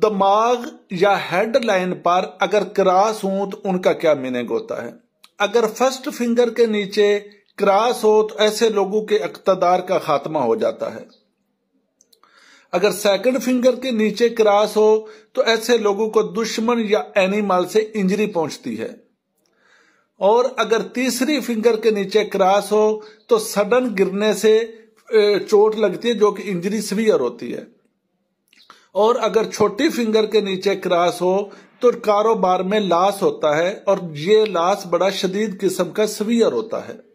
दिमाग या हेडलाइन पर अगर क्रास हो तो उनका क्या मीनिंग होता है अगर फर्स्ट फिंगर के नीचे क्रास हो तो ऐसे लोगों के अकतदार का खात्मा हो जाता है अगर सेकंड फिंगर के नीचे क्रास हो तो ऐसे लोगों को दुश्मन या एनिमल से इंजरी पहुंचती है और अगर तीसरी फिंगर के नीचे क्रास हो तो सडन गिरने से चोट लगती है जो कि इंजरी सीवियर होती है और अगर छोटी फिंगर के नीचे क्रॉस हो तो कारोबार में लाश होता है और ये लाश बड़ा शदीद किस्म का सवियर होता है